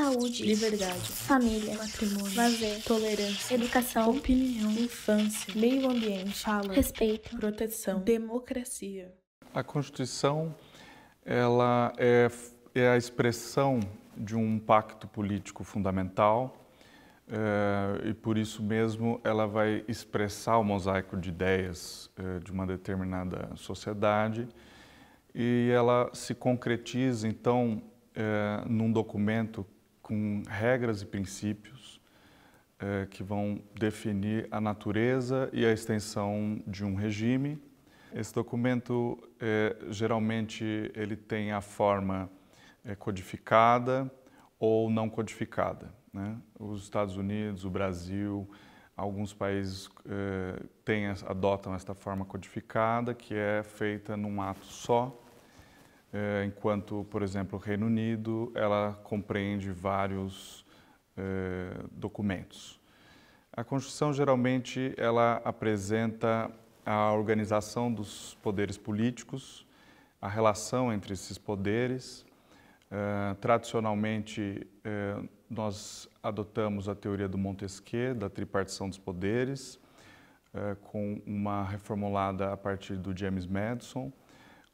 saúde, liberdade, família, matrimônio, lazer, tolerância, educação, opinião, infância, meio ambiente, fala, respeito, proteção, democracia. A Constituição ela é, é a expressão de um pacto político fundamental é, e por isso mesmo ela vai expressar o mosaico de ideias é, de uma determinada sociedade e ela se concretiza então é, num documento com regras e princípios eh, que vão definir a natureza e a extensão de um regime. Esse documento eh, geralmente ele tem a forma eh, codificada ou não codificada. Né? Os Estados Unidos, o Brasil, alguns países têm, adotam esta forma codificada que é feita num ato só eh, enquanto, por exemplo, o Reino Unido, ela compreende vários eh, documentos. A Constituição geralmente ela apresenta a organização dos poderes políticos, a relação entre esses poderes. Eh, tradicionalmente, nós adotamos a teoria do Montesquieu, da tripartição dos poderes, com uma reformulada a partir do James Madison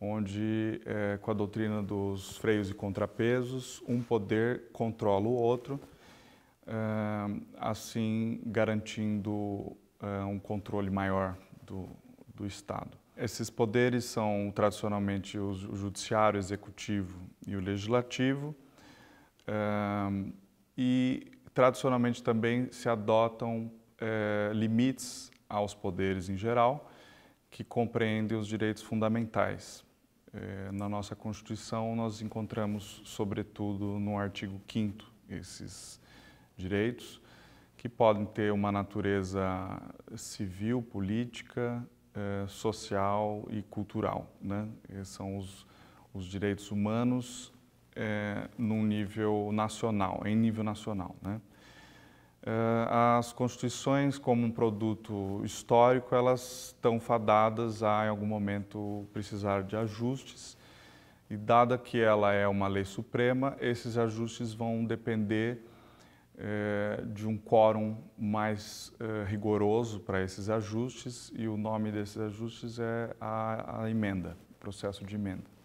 onde, é, com a doutrina dos freios e contrapesos, um poder controla o outro, é, assim garantindo é, um controle maior do, do Estado. Esses poderes são tradicionalmente o judiciário, o executivo e o legislativo, é, e tradicionalmente também se adotam é, limites aos poderes em geral, que compreendem os direitos fundamentais. É, na nossa Constituição, nós encontramos, sobretudo no artigo 5, esses direitos, que podem ter uma natureza civil, política, é, social e cultural. Né? São os, os direitos humanos é, num nível nacional, em nível nacional. Né? Ah, as constituições como um produto histórico elas estão fadadas a em algum momento precisar de ajustes e dada que ela é uma lei suprema esses ajustes vão depender eh, de um quórum mais eh, rigoroso para esses ajustes e o nome desses ajustes é a, a emenda processo de emenda